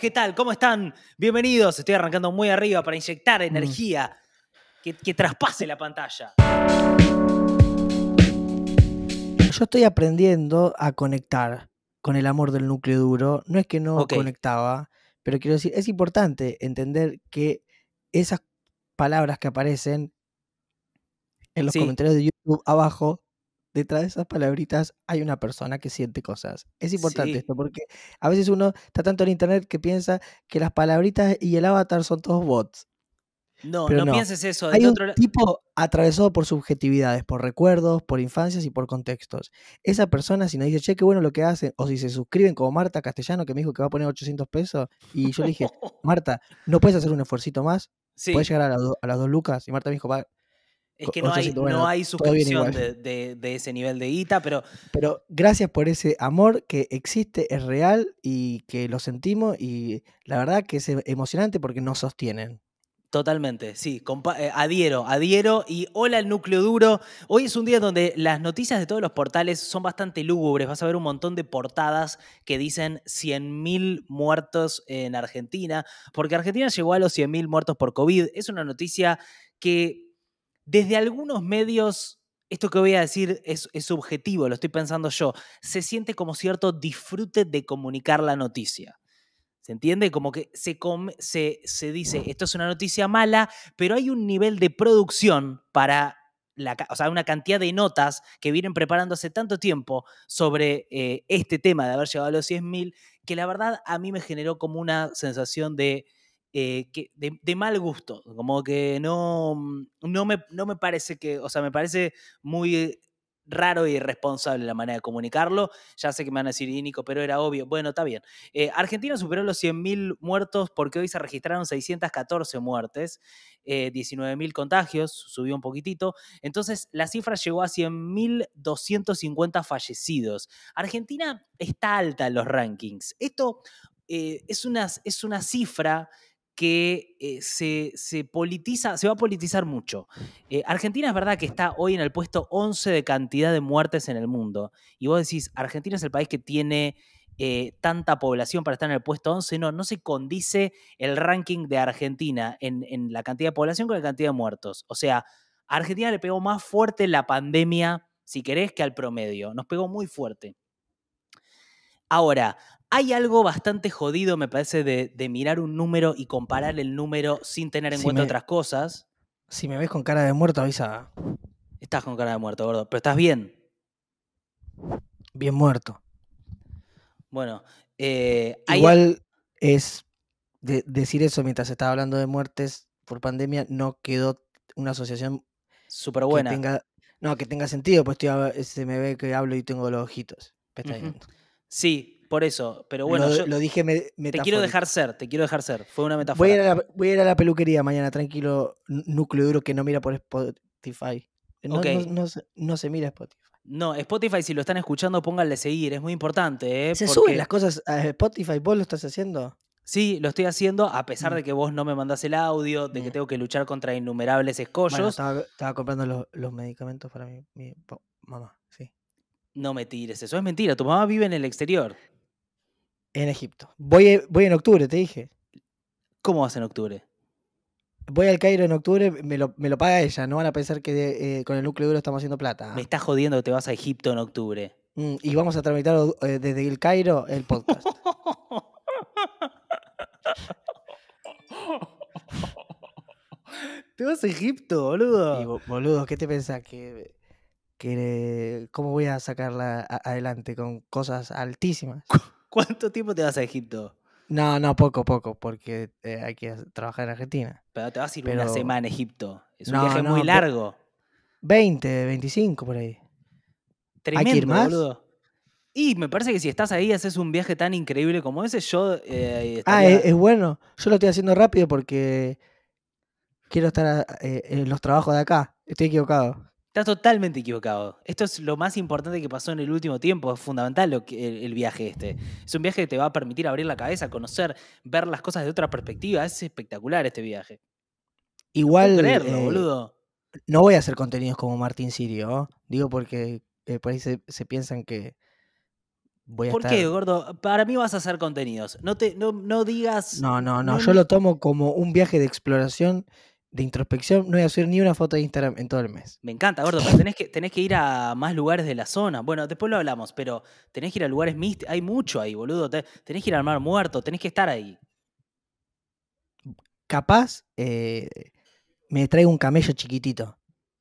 ¿qué tal? ¿Cómo están? Bienvenidos. Estoy arrancando muy arriba para inyectar mm. energía que, traspase la pantalla. Yo estoy aprendiendo a conectar con el amor del núcleo duro. No es que no conectaba, pero quiero decir, es importante entender que esas palabras que aparecen en los comentarios de YouTube abajo detrás de esas palabritas hay una persona que siente cosas. Es importante esto porque a veces uno está tanto en internet que piensa que las palabritas y el avatar son todos bots. No, no, pienses eso. Hay un tipo atravesado por subjetividades, por recuerdos, por infancias y por contextos. Esa persona, si nos dice, che, qué bueno lo que hacen, o si se suscriben como Marta Castellano, que me dijo que va a poner 800 pesos, y yo le dije, Marta, ¿no puedes hacer un esfuercito más? Sí. ¿Puedes llegar a, a las dos lucas? Y Marta me dijo, va, es que no hay, no hay suscripción de, ese nivel de guita, pero... Pero gracias por ese amor que existe, es real y que lo sentimos y la verdad que es emocionante porque nos sostienen. Totalmente, sí, eh, adhiero, adhiero y hola al núcleo duro. Hoy es un día donde las noticias de todos los portales son bastante lúgubres, vas a ver un montón de portadas que dicen 100.000 muertos en Argentina, porque Argentina llegó a los 100.000 muertos por COVID. Es una noticia que desde algunos medios, esto que voy a decir es, subjetivo, lo estoy pensando yo, se siente como cierto disfrute de comunicar la noticia. ¿Se entiende? Como que se, se, dice, esto es una noticia mala, pero hay un nivel de producción para, la, o sea, una cantidad de notas que vienen preparando hace tanto tiempo sobre eh, este tema de haber llegado a los 100.000, que la verdad a mí me generó como una sensación de eh, de, mal gusto, como que no, mm, no, me, no me parece que, o sea, me parece muy raro y irresponsable la manera de comunicarlo. Ya sé que me van a decir, Ínico, pero era obvio. Bueno, está bien. Eh, Argentina superó los 100.000 muertos porque hoy se registraron 614 muertes, 19.000 eh, contagios, subió un poquitito. Entonces, la cifra llegó a 100.250 fallecidos. Argentina está alta en los rankings. Esto es, es una cifra que eh, se, politiza, se va a politizar mucho. Eh, Argentina es verdad que está hoy en el puesto 11 de cantidad de muertes en el mundo. Y vos decís, Argentina es el país que tiene eh, tanta población para estar en el puesto 11. No, no se condice el ranking de Argentina en, en la cantidad de población con la cantidad de muertos. O sea, a Argentina le pegó más fuerte la pandemia, si querés, que al promedio. Nos pegó muy fuerte. Ahora, hay algo bastante jodido, me parece, de, mirar un número y comparar el número sin tener en cuenta otras cosas. Si me ves con cara de muerto, avisa. Estás con cara de muerto, gordo, pero estás bien. Bien muerto. Bueno, eh, igual es decir eso mientras estaba hablando de muertes por pandemia, no quedó una asociación súper buena. no, que tenga sentido, pues se me ve que hablo y tengo los ojitos. Sí, por eso. Pero bueno, lo, dije Te quiero dejar ser, te quiero dejar ser. Fue una metáfora. Voy a ir a la, peluquería mañana, tranquilo, núcleo duro que no mira por Spotify. No, se, mira Spotify. No, Spotify, si lo están escuchando, pónganle seguir, es muy importante. ¿eh? Se suben las cosas a Spotify, vos lo estás haciendo. Sí, lo estoy haciendo a pesar mm. de que vos no me mandás el audio, de que mm. tengo que luchar contra innumerables escollos. estaba, comprando los, medicamentos para mi, mi mamá, sí. No me tires, eso es mentira. Tu mamá vive en el exterior. En Egipto. Voy, eh, voy en octubre, te dije. ¿Cómo vas en octubre? Voy al Cairo en octubre, me lo, paga ella. No van a pensar que eh, con el núcleo duro estamos haciendo plata. Me estás jodiendo que te vas a Egipto en octubre. Mm, y vamos a tramitar eh, desde el Cairo el podcast. te vas a Egipto, boludo. boludo, ¿qué te pensás? Que, ¿Cómo voy a sacarla adelante con cosas altísimas? ¿Cuánto tiempo te vas a Egipto? No, no, poco, poco, porque eh, hay que trabajar en Argentina. Pero te vas a ir una semana en Egipto. Es un viaje muy largo. 20, 25 por ahí. Tremendo, ¿Hay que ir más? Y me parece que si estás ahí haces un viaje tan increíble como ese, yo... Eh, ah, es, bueno. Yo lo estoy haciendo rápido porque quiero estar eh, en los trabajos de acá. Estoy equivocado. Estás totalmente equivocado. Esto es lo más importante que pasó en el último tiempo. Es fundamental lo que, el, viaje este. Es un viaje que te va a permitir abrir la cabeza, conocer, ver las cosas de otra perspectiva. Es espectacular este viaje. Igual. No, eh, boludo. no voy a hacer contenidos como Martín Sirio. Digo porque eh, por ahí se, piensan que. Voy a ¿Por qué, gordo? Para mí vas a hacer contenidos. No, te, no, digas. no, no. no yo lo tomo como un viaje de exploración de introspección, no voy a subir ni una foto de Instagram en todo el mes. Me encanta, gordo, pero tenés que, ir a más lugares de la zona. Bueno, después lo hablamos, pero tenés que ir a lugares místicos. Hay mucho ahí, boludo. Tenés que ir al mar muerto, tenés que estar ahí. Capaz eh, me traigo un camello chiquitito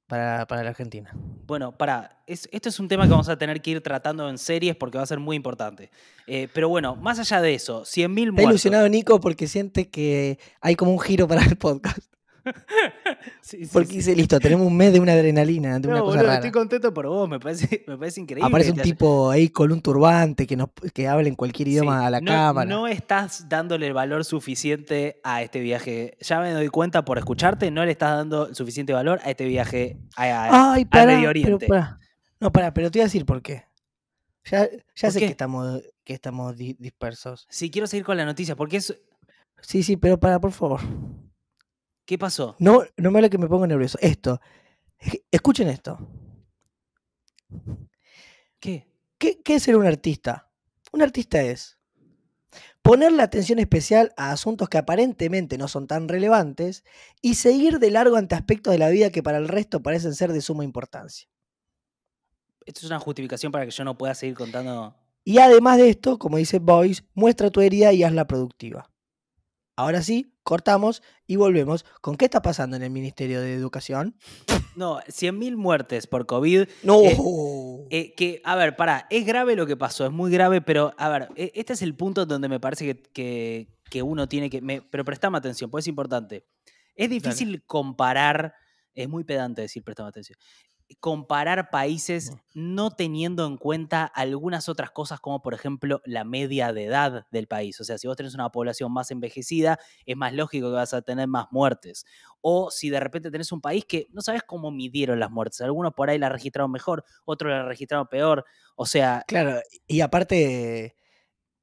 para, la Argentina. Bueno, para, esto es un tema que vamos a tener que ir tratando en series porque va a ser muy importante. Eh, pero bueno, más allá de eso, 100.000 muertos. Está ilusionado Nico porque siente que hay como un giro para el podcast. Porque dice, listo, tenemos un mes de una adrenalina, de una cosa rara. Estoy contento por vos, me parece, increíble. Aparece un tipo ahí con un turbante que, que habla en cualquier idioma a la cámara. No estás dándole el valor suficiente a este viaje. Ya me doy cuenta por escucharte, no le estás dando suficiente valor a este viaje a, Medio Oriente. No, pará, pero te voy a decir por qué. Ya, sé que estamos, que estamos dispersos. Si quiero seguir con la noticia, porque es... Sí, sí, pero para, por favor. ¿Qué pasó? No, no me vale que me ponga nervioso. Esto. Escuchen esto. ¿Qué? ¿Qué, es ser un artista? Un artista es poner la atención especial a asuntos que aparentemente no son tan relevantes y seguir de largo ante aspectos de la vida que para el resto parecen ser de suma importancia. Esto es una justificación para que yo no pueda seguir contando. Y además de esto, como dice Boyce, muestra tu herida y hazla productiva. Ahora sí, cortamos y volvemos con qué está pasando en el Ministerio de Educación. No, 100.000 muertes por COVID. No. Eh, eh, que, a ver, pará, es grave lo que pasó, es muy grave, pero a ver, e, este es el punto donde me parece que, uno tiene que... pero prestame atención, pues es importante. Es difícil comparar, es muy pedante decir prestame atención, comparar países no teniendo en cuenta algunas otras cosas como por ejemplo la media de edad del país. O sea, si vos tenés una población más envejecida, es más lógico que vas a tener más muertes. O si de repente tenés un país que no sabes cómo midieron las muertes. Algunos por ahí la registraron mejor, otros la registraron peor. O sea... Claro, y aparte...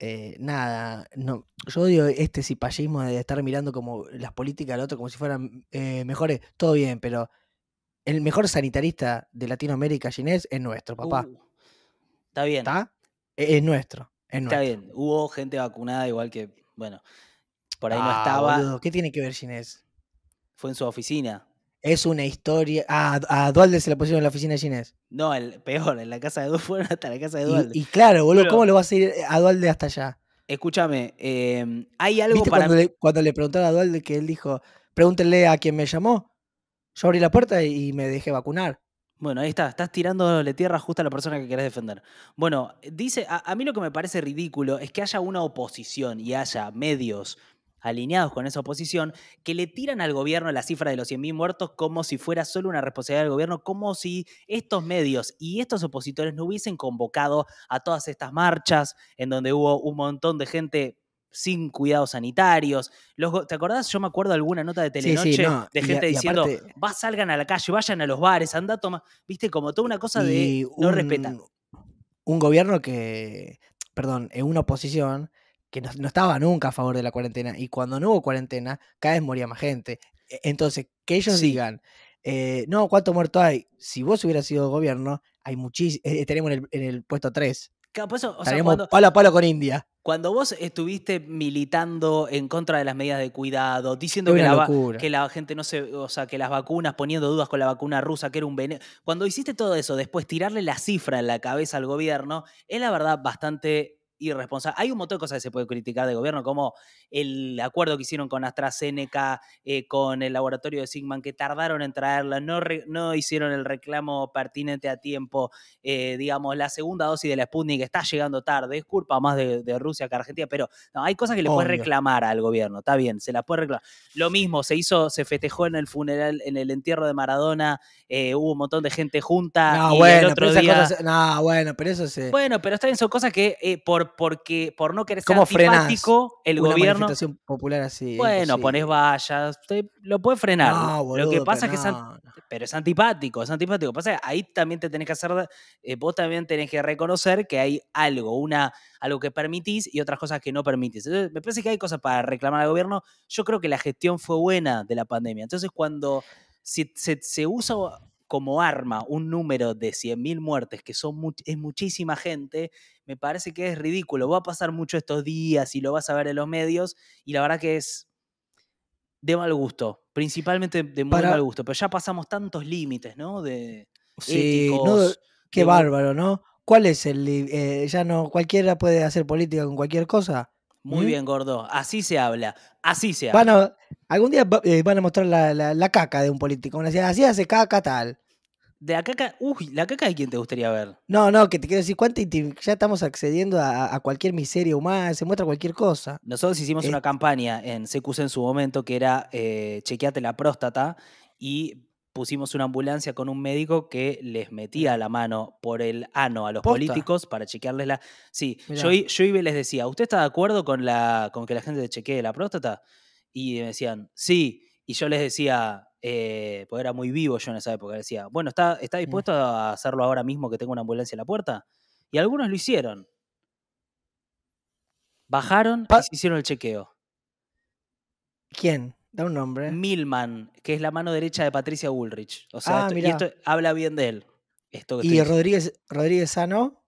Eh, nada, no, yo odio este cipallismo de estar mirando como las políticas del otro como si fueran eh, mejores, todo bien, pero el mejor sanitarista de Latinoamérica Ginés es nuestro, papá. Uh, está bien. ¿Está? E-, es, nuestro. está bien. Hubo gente vacunada igual que, bueno, por ahí no ah, estaba. ¿Qué tiene que ver Ginés? Fue en su oficina. Es una historia. Ah, a Dualde se la pusieron en la oficina de Ginés. No, el peor, en la casa de Dualde fueron hasta la casa de Dualde. Y, claro, boludo, ¿cómo lo vas a ir eh, a Dualde hasta allá? Escúchame, eh, hay algo Cuando le, cuando le preguntaron a Dualde que él dijo, pregúntenle a quien me llamó. Yo abrí la puerta y me dejé vacunar. Bueno, ahí está, estás tirándole tierra justo a la persona que querés defender. Bueno, dice, a, mí lo que me parece ridículo es que haya una oposición y haya medios alineados con esa oposición que le tiran al gobierno la cifra de los 100.000 muertos como si fuera solo una responsabilidad del gobierno, como si estos medios y estos opositores no hubiesen convocado a todas estas marchas en donde hubo un montón de gente sin cuidados sanitarios. ¿Te acordás? Yo me acuerdo de alguna nota de Telenoche de gente diciendo, salgan a la calle, vayan a los bares, anda toma. Viste, como toda una cosa de no respetan. Un gobierno que, perdón, eh, una oposición que no, estaba nunca a favor de la cuarentena y cuando no hubo cuarentena, cada vez moría más gente. E, entonces, que ellos digan, eh, no, ¿cuánto muerto hay? Si vos hubieras sido gobierno, hay muchísimo, eh, tenemos en el, en el, puesto 3 cuando, palo a palo con India. Cuando vos estuviste militando en contra de las medidas de cuidado, diciendo que la, que la, gente no se. O sea, que las vacunas, poniendo dudas con la vacuna rusa, que era un veneno. Cuando hiciste todo eso, después tirarle la cifra en la cabeza al gobierno, es la verdad bastante irresponsable. Hay un montón de cosas que se puede criticar del gobierno, como el acuerdo que hicieron con AstraZeneca, eh, con el laboratorio de Sigman, que tardaron en traerla, no, no hicieron el reclamo pertinente a tiempo. Eh, digamos, la segunda dosis de la Sputnik está llegando tarde, es culpa más de, Rusia que Argentina, pero hay cosas que le puede puedes reclamar al gobierno, está bien, se la puede reclamar. Lo mismo, se hizo, se festejó en el funeral, en el entierro de Maradona, eh, hubo un montón de gente junta. No, bueno, pero cosas, bueno, pero eso se... Bueno, pero está son cosas que por porque, por no querer ser antipático, el una gobierno. popular así. Bueno, pones vallas, lo puede frenar. lo que pasa es que es, pero es antipático, es antipático. Pasa ahí también te tenés que hacer, eh, vos también tenés que reconocer que hay algo, una, algo que permitís y otras cosas que no permitís. Entonces, me parece que hay cosas para reclamar al gobierno. Yo creo que la gestión fue buena de la pandemia. Entonces, cuando si se, usa como arma un número de 100.000 muertes, que son es muchísima gente, me parece que es ridículo. Va a pasar mucho estos días y lo vas a ver en los medios y la verdad que es de mal gusto, principalmente de muy mal gusto, pero ya pasamos tantos límites, ¿no? De sí, qué bárbaro, ¿no? ¿Cuál es el eh, ya no cualquiera puede hacer política con cualquier cosa? Muy ¿Mm? bien, gordo. Así se habla. Así se habla. Bueno, algún día eh, van a mostrar la, caca de un político. así hace caca tal. De la caca, uy, la caca de quién te gustaría ver. No, no, que te quiero decir, cuánta ya estamos accediendo a, cualquier miseria humana, se muestra cualquier cosa. Nosotros hicimos eh, una campaña en CQC en su momento que era eh, chequeate la próstata y pusimos una ambulancia con un médico que les metía la mano por el ano a los políticos para chequearles la. Sí, yo, iba y les decía, ¿usted está de acuerdo con, la, con que la gente chequee la próstata? Y me decían, sí. Y yo les decía, eh, porque era muy vivo yo en esa época, decía, bueno, ¿está, ¿está dispuesto a hacerlo ahora mismo que tengo una ambulancia en la puerta? Y algunos lo hicieron. Bajaron y hicieron el chequeo. ¿Quién? Da un nombre. Milman, que es la mano derecha de Patricia Ulrich. O sea, ah, esto, habla bien de él. Esto ¿Y Rodríguez, Rodríguez Sano?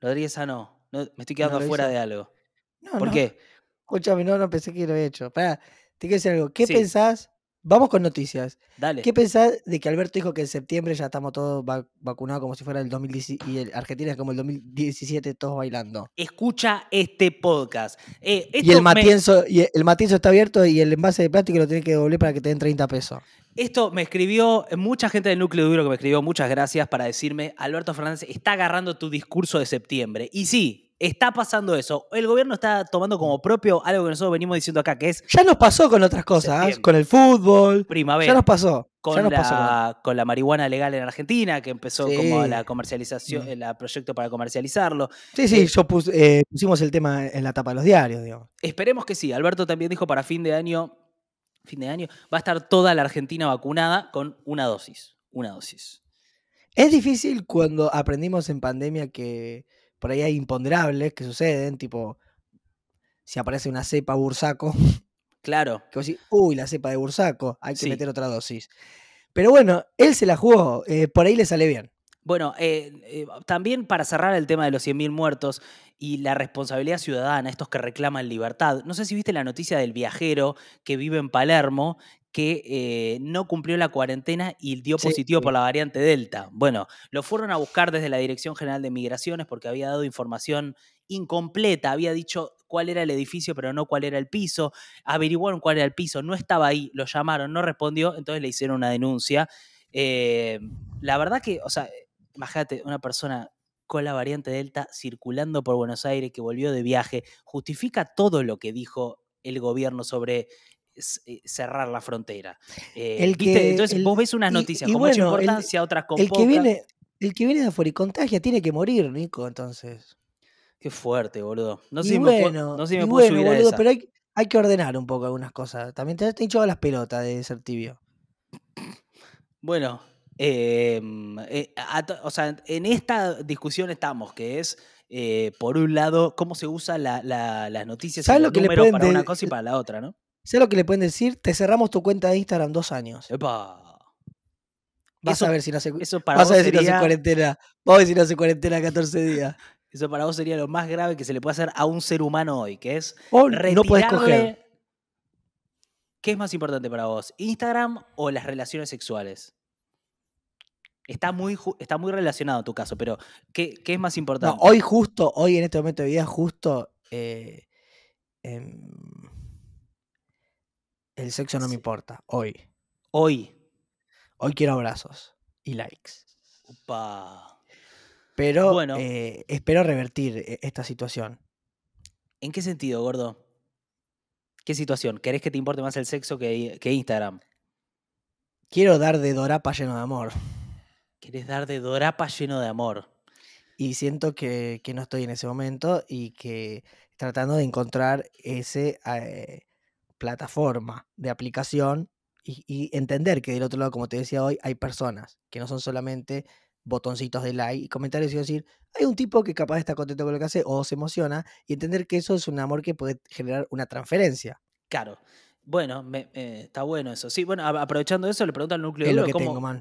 Rodríguez Sano. No, me estoy quedando fuera de algo. ¿Por qué? Escúchame, no, no pensé que lo he hecho. Pará, te quiero decir algo. ¿Qué pensás Vamos con noticias. Dale. ¿Qué pensás de que Alberto dijo que en septiembre ya estamos todos vacunados como si fuera el 2017 y el Argentina es como el 2017 todos bailando? Escucha este podcast. Eh, y, el matienzo, el está abierto y el envase de plástico lo tienes que doblar para que te den 30 pesos. Esto me escribió mucha gente del núcleo duro que me escribió muchas gracias para decirme, Alberto Fernández está agarrando tu discurso de septiembre. Y sí, está pasando eso. El gobierno está tomando como propio algo que nosotros venimos diciendo acá, que es... Ya nos pasó con otras cosas, con el fútbol. Primavera. Ya nos pasó. Con, la, con la marihuana legal en Argentina, que empezó como la comercialización, el mm. proyecto para comercializarlo. Sí, sí, eh, yo eh, pusimos el tema en la tapa de los diarios, digamos. Esperemos que sí. Alberto también dijo para fin de año, fin de año, va a estar toda la Argentina vacunada con una dosis. Una dosis. Es difícil cuando aprendimos en pandemia que por ahí hay imponderables que suceden, tipo si aparece una cepa bursaco. Claro. Que vos decís, uy, la cepa de bursaco, hay que meter otra dosis. Pero bueno, él se la jugó, eh, por ahí le sale bien. Bueno, eh, eh, también para cerrar el tema de los 100.000 muertos y la responsabilidad ciudadana, estos que reclaman libertad. No sé si viste la noticia del viajero que vive en Palermo, que eh, no cumplió la cuarentena y dio positivo por la variante Delta. Bueno, lo fueron a buscar desde la Dirección General de Migraciones porque había dado información incompleta, había dicho cuál era el edificio, pero no cuál era el piso, averiguaron cuál era el piso, no estaba ahí, lo llamaron, no respondió, entonces le hicieron una denuncia. Eh, la verdad que, o sea, imagínate, una persona con la variante Delta circulando por Buenos Aires que volvió de viaje, justifica todo lo que dijo el gobierno sobre eh, cerrar la frontera. Eh, entonces vos ves unas noticias y, con importancia, otras con el Que viene, el que viene de afuera y contagia tiene que morir, Nico, entonces. Qué fuerte, boludo. No sé si me, bueno, Pero hay, que ordenar un poco algunas cosas. También te, has dicho a las pelotas de ser tibio. Bueno, em, eh, o sea, en esta discusión estamos, que es, por un lado, cómo se usa las noticias Sabes lo que números para una cosa y para la otra, ¿no? sé lo que le pueden decir, te cerramos tu cuenta de Instagram dos años. Epa. Vas a ver si no hace, eso vas a ver si no hace cuarentena. si no cuarentena 14 días. Eso para vos sería lo más grave que se le puede hacer a un ser humano hoy, que es retirarle... no puedes escoger ¿Qué es más importante para vos, Instagram o las relaciones sexuales? Está muy, está muy relacionado tu caso, pero ¿qué, es más importante? hoy justo, hoy en este momento de vida, justo, eh, em, el sexo no me importa, hoy. Hoy. Hoy quiero abrazos y likes. Opa. Pero eh, espero revertir e, esta situación. ¿En qué sentido, gordo? ¿Qué situación? ¿Querés que te importe más el sexo que, que Instagram? Quiero dar de dorapa lleno de amor. ¿Querés dar de dorapa lleno de amor? Y siento que, no estoy en ese momento y que tratando de encontrar ese, eh, plataforma de aplicación y, entender que del otro lado, como te decía hoy, hay personas que no son solamente botoncitos de like y comentarios y decir, hay un tipo que capaz está contento con lo que hace o se emociona y entender que eso es un amor que puede generar una transferencia. Claro. Bueno, eh, está bueno eso. Sí, bueno, aprovechando eso, le pregunto al núcleo duro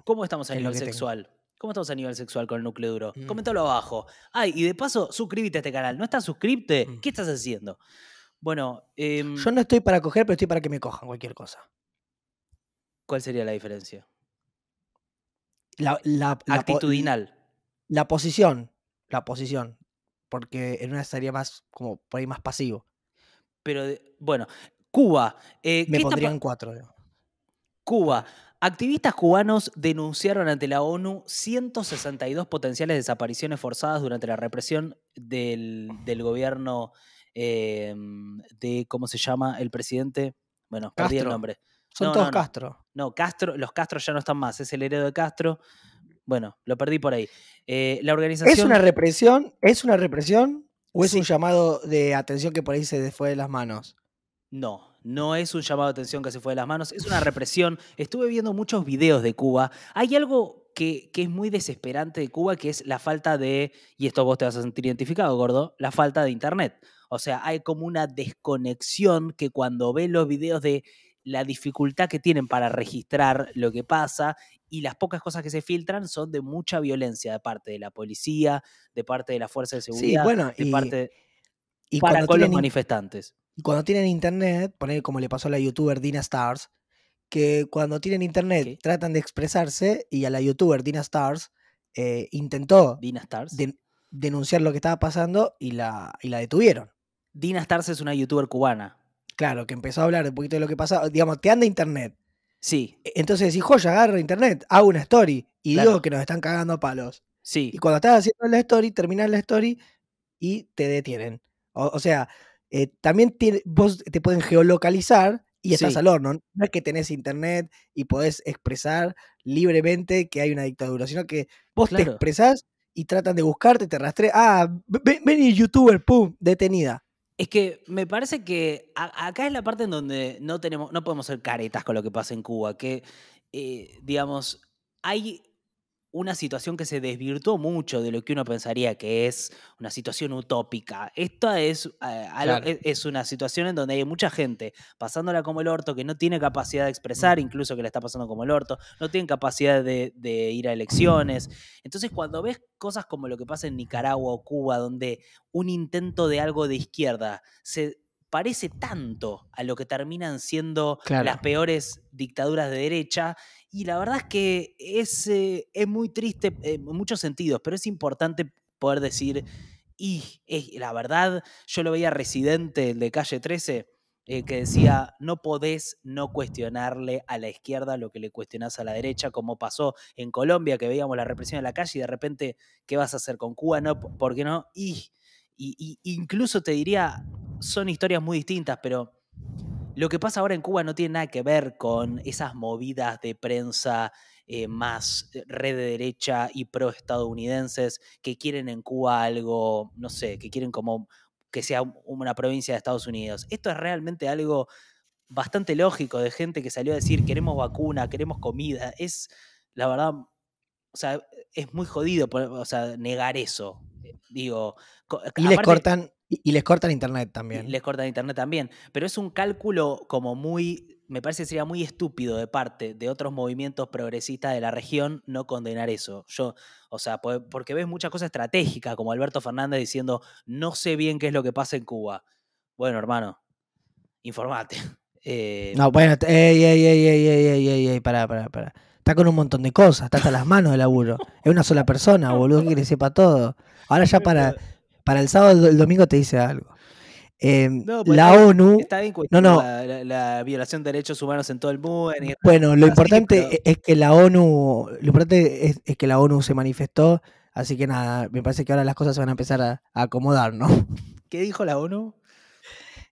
cómo, estamos a nivel sexual. ¿Cómo estamos a nivel sexual con el núcleo duro? Mm. Coméntalo abajo. Ay, y de paso, suscríbete a este canal. ¿No estás suscripte? Mm. ¿Qué estás haciendo? Bueno. Yo em, no estoy para coger, pero estoy para que me cojan cualquier cosa. ¿Cuál sería la diferencia? La, la, Actitudinal. La, posición. La posición. Porque en una estaría más, como por ahí más pasivo. Pero, bueno, Cuba. Eh, me pondrían cuatro. Cuba. Activistas cubanos denunciaron ante la ONU 162 potenciales desapariciones forzadas durante la represión del, del gobierno Em, de cómo se llama el presidente. Bueno, perdí el nombre. Son todos Castro. No, Castro, los Castro ya no están más, es el heredero de Castro. Bueno, lo perdí por ahí. Eh, la organización. ¿Es una represión? ¿Es una represión? ¿O es un llamado de atención que por ahí se fue de las manos? No, no es un llamado de atención que se fue de las manos, es una represión. Estuve viendo muchos videos de Cuba. Hay algo que, que, es muy desesperante de Cuba, que es la falta de, y esto vos te vas a sentir identificado, gordo, la falta de Internet. O sea, hay como una desconexión que cuando ve los videos de la dificultad que tienen para registrar lo que pasa y las pocas cosas que se filtran son de mucha violencia de parte de la policía, de parte de la fuerza de seguridad, de y, parte y los manifestantes. Y cuando tienen internet, poner como le pasó a la youtuber Dina Stars, que cuando tienen internet tratan de expresarse y a la youtuber Dina Stars eh, intentó Dina denunciar lo que estaba pasando y la, y la detuvieron. Dina Starce es una youtuber cubana. Claro, que empezó a hablar un poquito de lo que pasaba. Digamos, te anda internet. Sí. E, entonces decís, joya, agarro internet, hago una story y digo que nos están cagando a palos. Sí. Y cuando estás haciendo la story, terminas la story y te detienen. O, sea, eh, también vos te pueden geolocalizar y estás al horno. No es que tenés internet y podés expresar libremente que hay una dictadura, sino que vos te expresás y tratan de buscarte, te rastrean. Ah, vení youtuber, pum, detenida. Es que me parece que acá es la parte en donde no, tenemos, no podemos ser caretas con lo que pasa en Cuba, que, eh, digamos, hay una situación que se desvirtuó mucho de lo que uno pensaría que es una situación utópica. Esta es, eh, e, es una situación en donde hay mucha gente pasándola como el orto, que no tiene capacidad de expresar, mm. incluso que la está pasando como el orto, no tiene capacidad de, de ir a elecciones. Entonces, cuando ves cosas como lo que pasa en Nicaragua o Cuba, donde un intento de algo de izquierda se parece tanto a lo que terminan siendo las peores dictaduras de derecha. Y la verdad es que es, eh, es muy triste en muchos sentidos, pero es importante poder decir, y es, la verdad, yo lo veía residente, de calle 13, eh, que decía, no podés no cuestionarle a la izquierda lo que le cuestionás a la derecha, como pasó en Colombia, que veíamos la represión en la calle y de repente, ¿qué vas a hacer con Cuba? No, ¿por qué no? Y y, incluso te diría, son historias muy distintas, pero lo que pasa ahora en Cuba no tiene nada que ver con esas movidas de prensa eh, más eh, red de derecha y pro estadounidenses que quieren en Cuba algo, no sé, que quieren como que sea una provincia de Estados Unidos. Esto es realmente algo bastante lógico de gente que salió a decir queremos vacuna, queremos comida. Es, la verdad, o sea, es muy jodido o sea, negar eso. Digo, eh, y les cortan y les cortan internet también. Les cortan internet también. Pero es un cálculo como muy, me parece que sería muy estúpido de parte de otros movimientos progresistas de la región no condenar eso. Yo, o sea, porque ves muchas cosas estratégicas, como Alberto Fernández diciendo, no sé bien qué es lo que pasa en Cuba. Bueno, hermano, informate. Eh, no, bueno, ey, ey, pará, pará, pará. Está con un montón de cosas, está hasta las manos del laburo. Es una sola persona, boludo, que le sepa todo. Ahora ya para, para el sábado, el domingo te dice algo. Em, pues la ONU. no, no. La, violación de derechos humanos en todo el mundo. Bueno, lo importante es que la ONU. Lo importante es, que la ONU se manifestó. Así que nada, me parece que ahora las cosas se van a empezar a, acomodar, ¿no? ¿Qué dijo la ONU?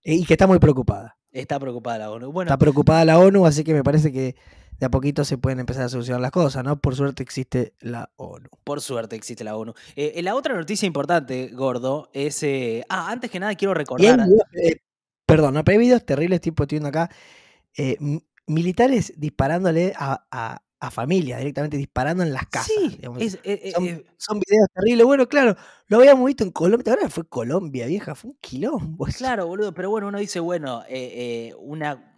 Eh, y que está muy preocupada. Está preocupada la ONU. está preocupada la ONU, así que me parece que de a poquito se pueden empezar a solucionar las cosas, ¿no? Por suerte existe la ONU. Por suerte existe la ONU. Eh, eh, la otra noticia importante, Gordo, es... Eh, ah, antes que nada quiero recordar... perdón, no, pero hay videos terribles, tipo, estoy viendo acá, militares disparándole a, a familia, directamente disparando en las casas. Sí, son, videos terribles. Bueno, claro, lo habíamos visto en Colombia. Ahora fue Colombia, vieja, fue un quilombo. Claro, boludo, pero bueno, uno dice, bueno, una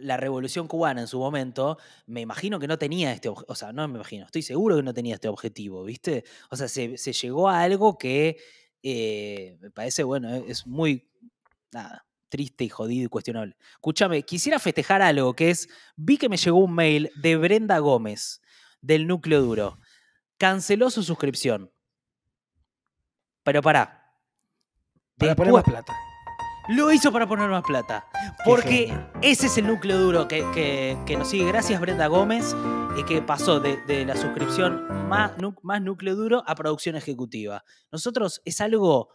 la revolución cubana en su momento, me imagino que no tenía este objetivo, o sea, no me imagino, estoy seguro que no tenía este objetivo, ¿viste? O sea, se, llegó a algo que eh, me parece, bueno, e, es muy, nada, triste y jodido y cuestionable. Escúchame, quisiera festejar algo, que es, vi que me llegó un mail de Brenda Gómez, del núcleo duro, canceló su suscripción. Pero pará. Para plata. Lo hizo para poner más plata. Porque ese es el núcleo duro que, nos sigue. Gracias Brenda Gómez, y que pasó de, la suscripción más, más núcleo duro a producción ejecutiva. Nosotros es algo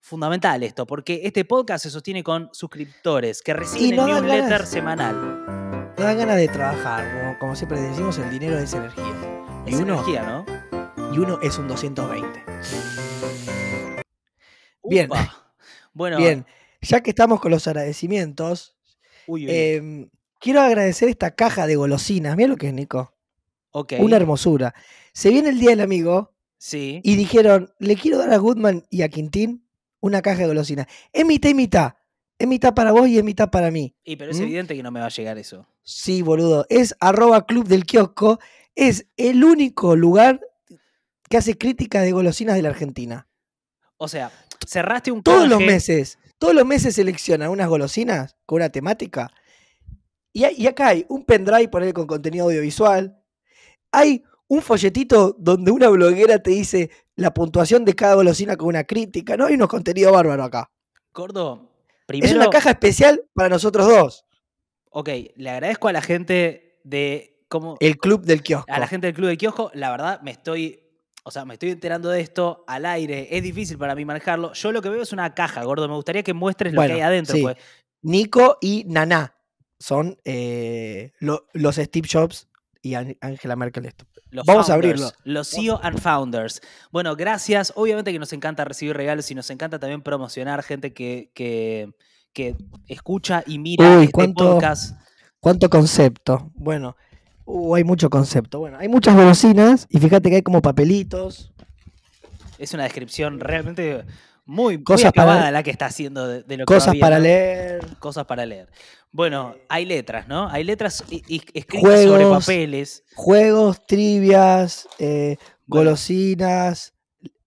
fundamental esto, porque este podcast se sostiene con suscriptores que reciben un newsletter semanal. No dan ganas de trabajar, como, siempre decimos, el dinero es energía. Es energía, ¿no? Y uno es un 220. Bien. Bueno. Bien ya que estamos con los agradecimientos, em, quiero agradecer esta caja de golosinas. Mira lo que es, Nico. Una hermosura. Se viene el Día del Amigo. Sí. Y dijeron, le quiero dar a Goodman y a Quintín una caja de golosinas. Es mitad y mitad. Es mitad para vos y es mitad para mí. Y pero es ¿Mm? evidente que no me va a llegar eso. Sí, boludo. Es arroba club del kiosco. Es el único lugar que hace crítica de golosinas de la Argentina. O sea, cerraste un Todos los meses. Todos los meses seleccionan unas golosinas con una temática. Y, acá hay un pendrive, con contenido audiovisual. Hay un folletito donde una bloguera te dice la puntuación de cada golosina con una crítica. No hay unos contenidos bárbaros acá. Gordo, primero... Es una caja especial para nosotros dos. Ok, le agradezco a la gente de... ¿cómo? El club del kiosco. A la gente del club del kiosco, la verdad me estoy o sea, me estoy enterando de esto al aire, es difícil para mí manejarlo. Yo lo que veo es una caja, gordo, me gustaría que muestres lo que hay adentro. Pues. Nico y Naná son eh, los Steve Jobs y Angela Merkel esto. Vamos a abrirlo. Los CEO and Founders. Bueno, gracias. Obviamente que nos encanta recibir regalos y nos encanta también promocionar gente que, que, que escucha y mira Uy, este cuánto, podcast. Cuánto concepto. Bueno, hay mucho concepto. Bueno, hay muchas golosinas y fíjate que hay como papelitos. Es una descripción realmente muy, cosas la que está haciendo de, de lo cosas para leer cosas para leer bueno hay letras no hay letras escritas sobre papeles juegos trivias eh, golosinas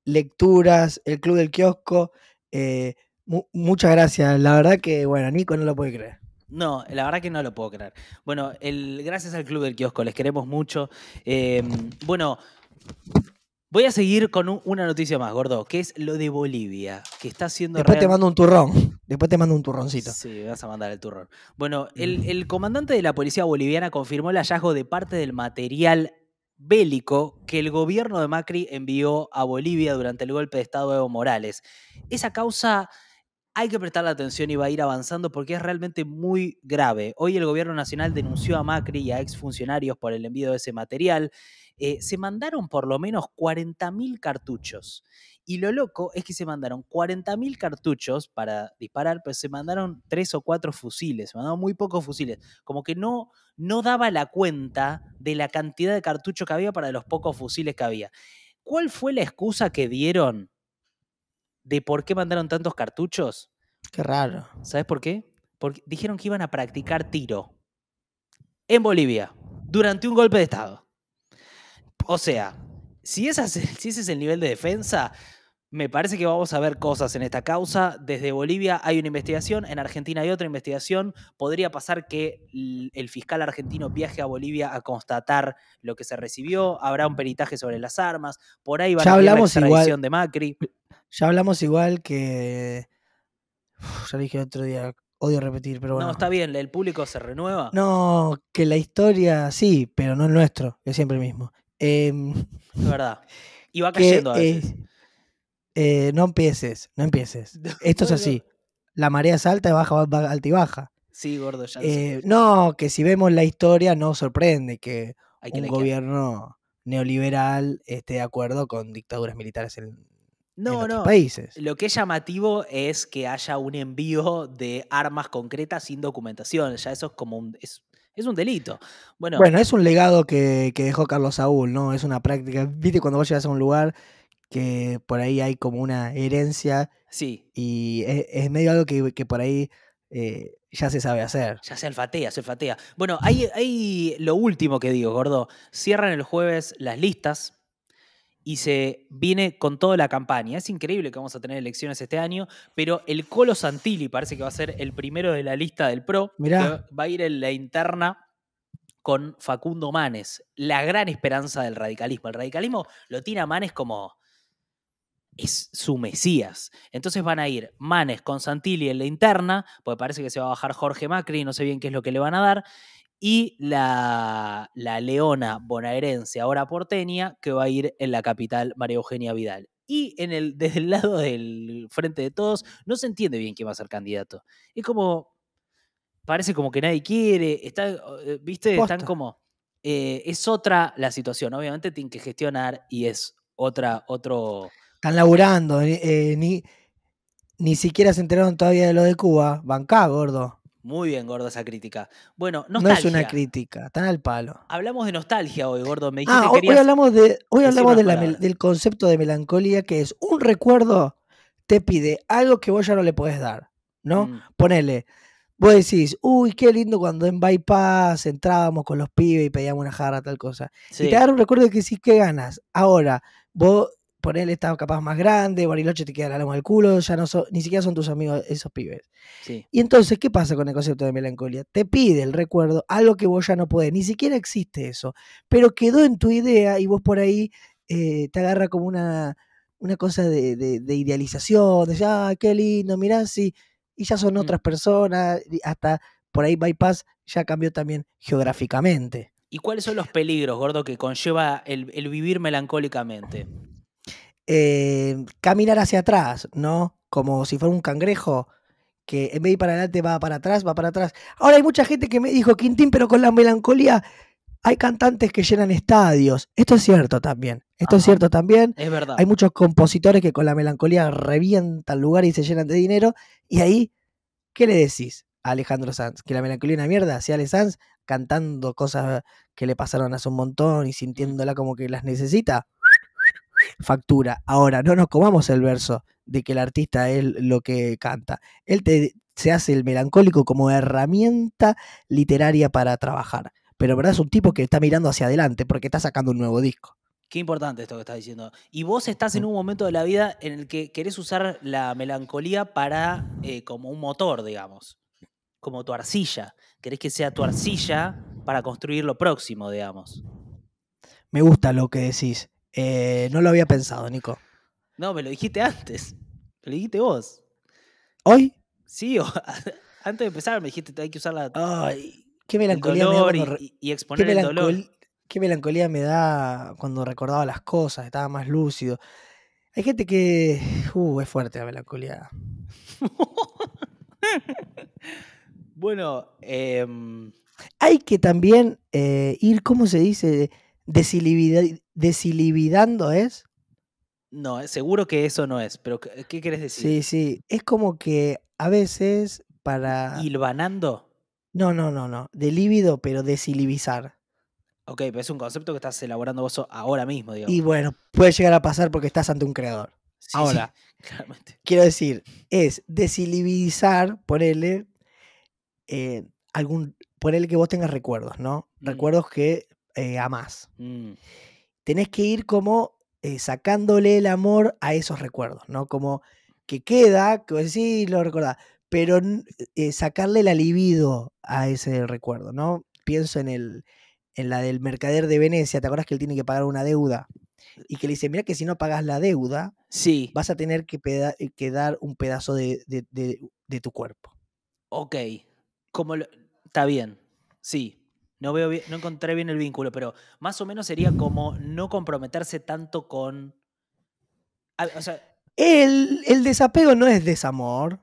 lecturas el club del kiosco eh, muchas gracias la verdad que bueno Nico no lo puede creer no, la verdad que no lo puedo creer. Bueno, el, gracias al Club del Kiosco, les queremos mucho. Eh, bueno, voy a seguir con una noticia más, gordo, que es lo de Bolivia, que está haciendo... Después te mando un turrón, después te mando un turroncito. Sí, vas a mandar el turrón. Bueno, el, mm. el comandante de la policía boliviana confirmó el hallazgo de parte del material bélico que el gobierno de Macri envió a Bolivia durante el golpe de Estado de Evo Morales. Esa causa hay que prestar la atención y va a ir avanzando porque es realmente muy grave. Hoy el gobierno nacional denunció a Macri y a exfuncionarios por el envío de ese material. Eh, se mandaron por lo menos 40.000 cartuchos. Y lo loco es que se mandaron 40.000 cartuchos para disparar, pero se mandaron tres o cuatro fusiles, se mandaron muy pocos fusiles. Como que no, no daba la cuenta de la cantidad de cartuchos que había para los pocos fusiles que había. ¿Cuál fue la excusa que dieron de por qué mandaron tantos cartuchos. Qué raro. ¿Sabes por qué? Porque dijeron que iban a practicar tiro en Bolivia durante un golpe de Estado. O sea, si, si ese es el nivel de defensa, me parece que vamos a ver cosas en esta causa. Desde Bolivia hay una investigación, en Argentina hay otra investigación. Podría pasar que el fiscal argentino viaje a Bolivia a constatar lo que se recibió. Habrá un peritaje sobre las armas. Por ahí va a haber la investigación de Macri. Ya hablamos igual que. ya dije otro día, odio repetir, pero bueno. No, está bien, el público se renueva. No, que la historia sí, pero no el nuestro, es siempre el mismo. Em, es verdad. Y va cayendo a eh, no empieces, no empieces. Esto es así. La marea es alta y baja, alta y baja. Sí, gordo, ya. Eh, no, que si vemos la historia no sorprende que, un gobierno neoliberal esté de acuerdo con dictaduras militares en, no, no. países. Lo que es llamativo es que haya un envío de armas concretas sin documentación. Ya eso es como un, es, es un delito. Bueno, bueno, es un legado que, que, dejó Carlos Saúl, ¿no? Es una práctica. Viste, cuando vos llegas a un lugar que por ahí hay como una herencia. Sí. Y es, medio algo que, que por ahí eh, ya se sabe hacer. Ya se alfatea, se alfatea. Bueno, hay, hay lo último que digo, gordo. Cierran el jueves las listas y se viene con toda la campaña. Es increíble que vamos a tener elecciones este año, pero el Colo Santilli parece que va a ser el primero de la lista del PRO. Mirá. Va a ir en la interna con Facundo Manes, la gran esperanza del radicalismo. El radicalismo lo tiene a Manes como es su Mesías. Entonces van a ir Manes con Santilli en la interna, porque parece que se va a bajar Jorge Macri, no sé bien qué es lo que le van a dar, y la, la leona bonaerense, ahora porteña, que va a ir en la capital María Eugenia Vidal. Y en el, desde el lado del frente de todos, no se entiende bien quién va a ser candidato. Es como, parece como que nadie quiere, está, eh, viste, están como... Eh, es otra la situación, obviamente tienen que gestionar y es otra, otro, están laburando, eh, ni, ni siquiera se enteraron todavía de lo de Cuba. Bancá, gordo. Muy bien, gordo, esa crítica. Bueno, No es una crítica, están al palo. Hablamos de nostalgia hoy, gordo. Me dijiste ah, hoy, hablamos, de, hoy hablamos del concepto de melancolía, que es un recuerdo te pide algo que vos ya no le podés dar, ¿no? Mm. Ponele, vos decís, uy, qué lindo cuando en Bypass entrábamos con los pibes y pedíamos una jarra, tal cosa. Y te da un recuerdo que sí, qué ganas. Ahora, vos él estás capaz más grande, Bariloche te queda la loma al culo, ya no ni siquiera son tus amigos esos pibes. Y entonces, ¿qué pasa con el concepto de melancolía? Te pide el recuerdo, algo que vos ya no podés, ni siquiera existe eso, pero quedó en tu idea y vos por ahí eh, te agarra como una, una cosa de, idealización, de, ah, qué lindo, mirá, sí, y ya son mm. otras personas, hasta por ahí Bypass ya cambió también geográficamente. ¿Y cuáles son los peligros, gordo, que conlleva el vivir melancólicamente? Eh, caminar hacia atrás, ¿no? Como si fuera un cangrejo que en vez de ir para adelante va para atrás, va para atrás. Ahora hay mucha gente que me dijo, Quintín, pero con la melancolía hay cantantes que llenan estadios. Esto es cierto también. Esto es cierto también. Es verdad. Hay muchos compositores que con la melancolía revientan lugar y se llenan de dinero. Y ahí, ¿qué le decís a Alejandro Sanz? Que la melancolía es una mierda. Si Ale Sanz cantando cosas que le pasaron hace un montón y sintiéndola como que las necesita factura. Ahora, no nos comamos el verso de que el artista es lo que canta. Él se hace el melancólico como herramienta literaria para trabajar. Pero verdad es un tipo que está mirando hacia adelante porque está sacando un nuevo disco. Qué importante esto que estás diciendo. Y vos estás en mm. un momento de la vida en el que querés usar la melancolía para eh, como un motor, digamos. Como tu arcilla. Querés que sea tu arcilla para construir lo próximo, digamos. Me gusta lo que decís. Eh, no lo había pensado, Nico. No, me lo dijiste antes. Me lo dijiste vos. ¿Hoy? Sí, antes de empezar me dijiste hay que usar la. Ay, qué melancolía y, exponer qué el Qué melancolía me da cuando recordaba las cosas, estaba más lúcido. Hay gente que. Uh, es fuerte la melancolía. bueno, em, hay que también eh, ir, ¿cómo se dice? Desilividad... ¿Desilividando es? No, eh, seguro que eso no es, pero ¿qué, querés quieres decir? Sí, sí, es como que a veces para... ¿Hilvanando? No, no, no, no, de pero desilivizar. Ok, pero es un concepto que estás elaborando vos ahora mismo, digamos. Y bueno, puede llegar a pasar porque estás ante un creador. ahora, claramente. Quiero decir, es desilivizar, por él, eh, algún, él que vos tengas recuerdos, ¿no? Mm. Recuerdos que eh, amás. Mm tenés que ir como eh, sacándole el amor a esos recuerdos, ¿no? Como que queda, que sí lo recordás, pero eh, sacarle la libido a ese recuerdo, ¿no? Pienso en, el, en la del mercader de Venecia, ¿te acuerdas que él tiene que pagar una deuda? Y que le dice, mira que si no pagas la deuda, sí. vas a tener que, eh, dar un pedazo de, de, de, tu cuerpo. Ok, como está bien, sí. No, veo bien, no encontré bien el vínculo, pero más o menos sería como no comprometerse tanto con. O sea, el, desapego no es desamor.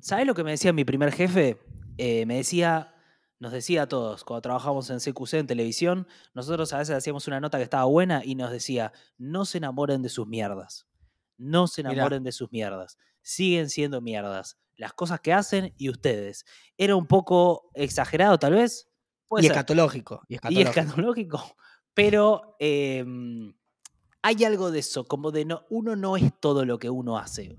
¿Sabes lo que me decía mi primer jefe? Eh, me decía, nos decía a todos, cuando trabajábamos en CQC, en televisión, nosotros a veces hacíamos una nota que estaba buena y nos decía, no se enamoren de sus mierdas. No se enamoren de sus mierdas. Siguen siendo mierdas. Las cosas que hacen y ustedes. Era un poco exagerado tal vez, y, escatológico, y, escatológico, Pero em, hay algo de eso, como de no, uno no es todo lo que uno hace.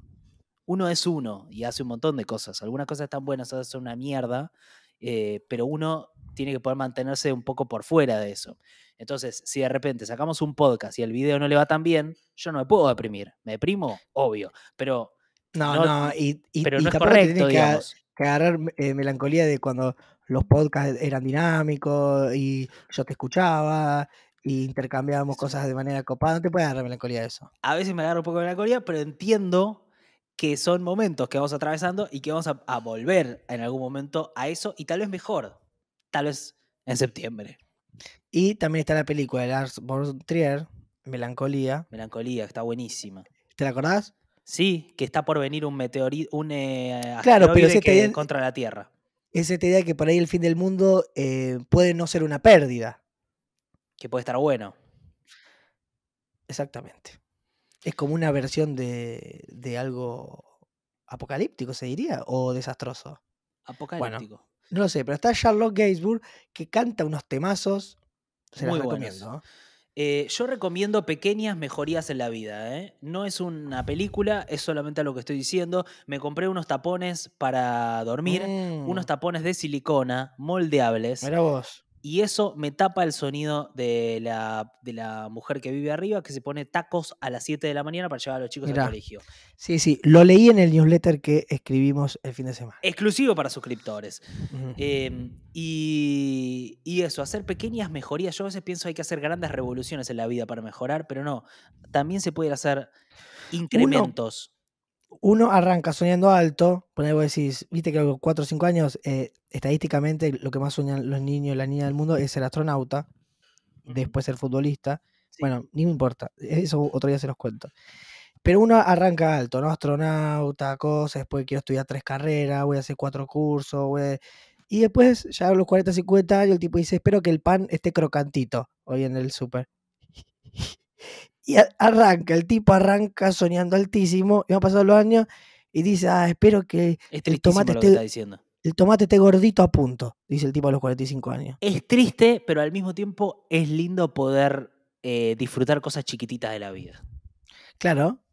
Uno es uno y hace un montón de cosas. Algunas cosas están buenas, otras son una mierda, eh, pero uno tiene que poder mantenerse un poco por fuera de eso. Entonces, si de repente sacamos un podcast y el video no le va tan bien, yo no me puedo deprimir. Me deprimo, obvio, pero no, no, y, pero es correcto, digamos. agarrar eh, melancolía de cuando los podcasts eran dinámicos y yo te escuchaba y intercambiábamos cosas de manera copada. No te puede dar melancolía eso. A veces me agarro un poco de melancolía, pero entiendo que son momentos que vamos atravesando y que vamos a, volver en algún momento a eso y tal vez mejor, tal vez en septiembre. Y también está la película de Lars von Trier, Melancolía. Melancolía, está buenísima. ¿Te la acordás? Sí, que está por venir un meteorito, un eh, contra la Tierra es esta idea que por ahí el fin del mundo eh, puede no ser una pérdida. Que puede estar bueno. Exactamente. Es como una versión de, algo apocalíptico, se diría, o desastroso. Apocalíptico. no lo sé, pero está Charlotte Gainsbourg que canta unos temazos. Se Muy los recomiendo. ¿eh? Eh, yo recomiendo pequeñas mejorías en la vida. ¿eh? No es una película, es solamente lo que estoy diciendo. Me compré unos tapones para dormir, mm. unos tapones de silicona moldeables. Mira vos. Y eso me tapa el sonido de la, mujer que vive arriba, que se pone tacos a las 7 de la mañana para llevar a los chicos al colegio. Sí, sí, lo leí en el newsletter que escribimos el fin de semana. Exclusivo para suscriptores. Em, y, eso, hacer pequeñas mejorías. Yo a veces pienso hay que hacer grandes revoluciones en la vida para mejorar, pero no, también se pueden hacer incrementos uno arranca soñando alto, por vos decís, viste que a los 4 o 5 años, eh, estadísticamente lo que más sueñan los niños y las niñas del mundo es ser astronauta, después ser futbolista. Bueno, ni me importa, eso otro día se los cuento. Pero uno arranca alto, ¿no? Astronauta, cosas, después quiero estudiar tres carreras, voy a hacer cuatro cursos, Y después, ya a los 40, 50 años, el tipo dice, espero que el pan esté crocantito hoy en el súper. Y arranca, el tipo arranca soñando altísimo, y han pasado los años, y dice, ah, espero que el tomate esté... El tomate esté gordito a punto, dice el tipo a los 45 años. Es triste, pero al mismo tiempo es lindo poder eh, disfrutar cosas chiquititas de la vida. Claro.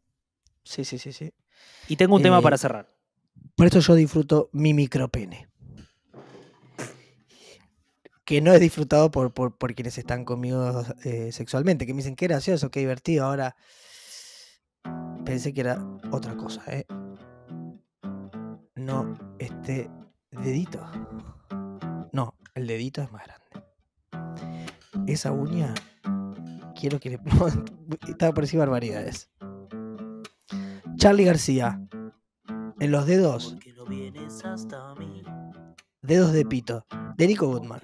Sí, sí, sí, sí. Y tengo un tema eh, para cerrar. Por eso yo disfruto mi micropene que no es disfrutado por, por, quienes están conmigo eh, sexualmente, que me dicen qué gracioso, qué divertido, ahora pensé que era otra cosa, ¿eh? No, este dedito. No, el dedito es más grande. Esa uña, quiero que le... Estaba por decir barbaridades. Charlie García, en los dedos. Dedos de Pito, de Nico Goodman.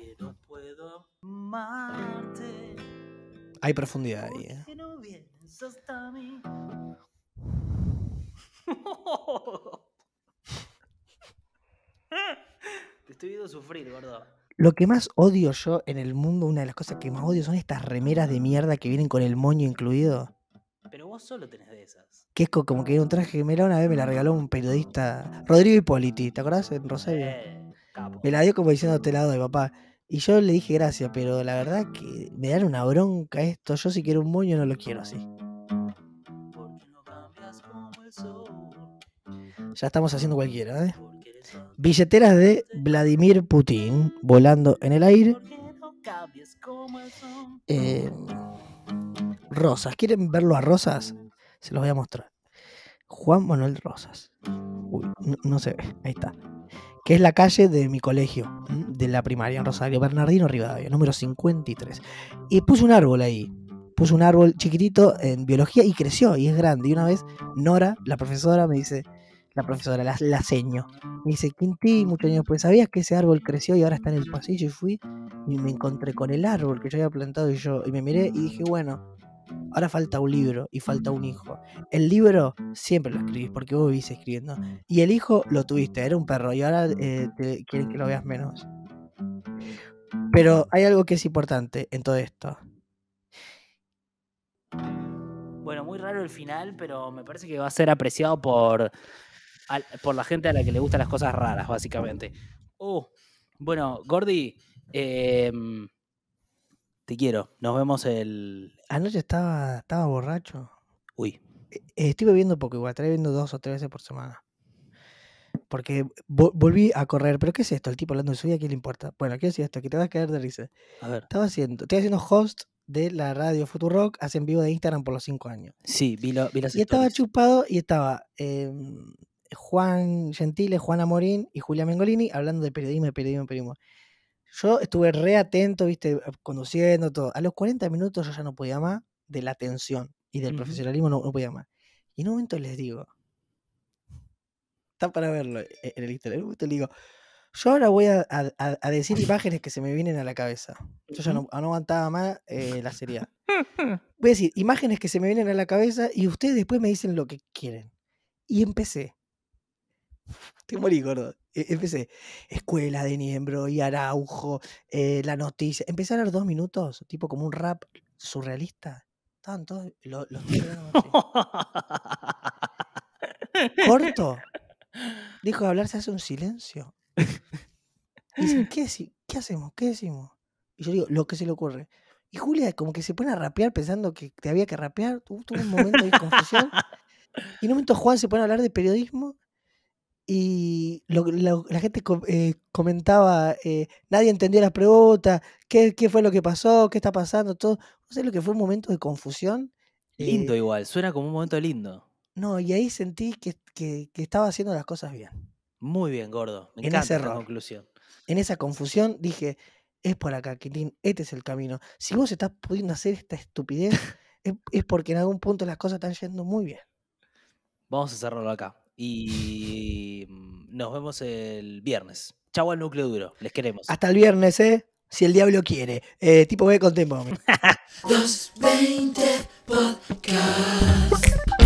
Hay profundidad ahí. Eh. Te estoy viendo sufrir, gordo. Lo que más odio yo en el mundo, una de las cosas que más odio son estas remeras de mierda que vienen con el moño incluido. Pero vos solo tenés de esas. Que es como que era un traje que me la una vez me la regaló un periodista, Rodrigo Hipóliti, ¿te acordás? En Rosario. Eh, me la dio como diciendo, te de papá. Y yo le dije gracias, pero la verdad que me dan una bronca esto. Yo si quiero un moño no lo quiero así. Ya estamos haciendo cualquiera, ¿eh? Billeteras de Vladimir Putin volando en el aire. Em, Rosas, ¿quieren verlo a Rosas? Se los voy a mostrar. Juan Manuel Rosas. Uy, no, no se ve, ahí está que es la calle de mi colegio, de la primaria en Rosario, Bernardino Rivadavia, número 53. Y puse un árbol ahí, puse un árbol chiquitito en biología y creció y es grande. Y una vez Nora, la profesora, me dice, la profesora, la, la seño, me dice, Quinti, muchos años pues ¿sabías que ese árbol creció y ahora está en el pasillo? Y fui y me encontré con el árbol que yo había plantado y yo, y me miré y dije, bueno, Ahora falta un libro y falta un hijo. El libro siempre lo escribís porque vos vivís escribiendo. Y el hijo lo tuviste, era un perro y ahora eh, quieren que lo veas menos. Pero hay algo que es importante en todo esto. Bueno, muy raro el final, pero me parece que va a ser apreciado por, por la gente a la que le gustan las cosas raras, básicamente. Uh, bueno, Gordy, eh, em, te quiero. Nos vemos el. Anoche estaba, estaba borracho. Uy. E, eh, Estuve bebiendo poco igual, estoy bebiendo dos o tres veces por semana. Porque volví a correr, pero ¿qué es esto? El tipo hablando de su vida, ¿qué le importa? Bueno, ¿qué es esto? Que te vas a caer de risa. A ver. Estaba haciendo, estoy haciendo host de la radio Rock, hacen vivo de Instagram por los cinco años. Sí, vi, lo, vi Y estaba chupado y estaba em, Juan Gentile, Juana Morín y Julia Mengolini hablando de periodismo, periodismo, periodismo. Yo estuve re atento, viste, eh, conduciendo todo. A los 40 minutos yo ya no podía más de la atención y del profesionalismo, no, podía más. Y en un momento les digo, está para verlo eh, en el Instagram, en un momento les digo, yo ahora voy a, decir imágenes que se me vienen a la cabeza. Yo ya ah, no, aguantaba más eh, la seriedad. Voy a decir imágenes que se me vienen a la cabeza y ustedes después me dicen lo que quieren. Y empecé. Te morí, gordo. E, empecé. Escuela de Niembro y Araujo, eh, la noticia. Empecé a hablar dos minutos, tipo como un rap surrealista. Estaban todos los, Corto. Dijo hablar se hace un silencio. Dicen, ¿qué, ¿qué hacemos? ¿Qué decimos? Y yo digo, lo que se le ocurre. Y Julia como que se pone a rapear pensando que te había que rapear. Tuvo un momento de confusión. Y en un momento Juan se pone a hablar de periodismo y la gente eh, comentaba, eh, nadie entendió las preguntas, ¿qué, fue lo que pasó, qué está pasando, todo. No sé lo que fue un momento de confusión. Lindo eh igual, suena como un momento lindo. No, y ahí sentí que, estaba haciendo las cosas bien. Muy bien, gordo. Me en encanta conclusión. En esa confusión dije, es por acá, Quintín, este es el camino. Si vos estás pudiendo hacer esta estupidez, es, es porque en algún punto las cosas están yendo muy bien. Vamos a cerrarlo acá. Y mm, nos vemos el viernes. Chau al núcleo duro, les queremos. Hasta el viernes, ¿eh? Si el diablo quiere. Eh, tipo B con Tempo. 220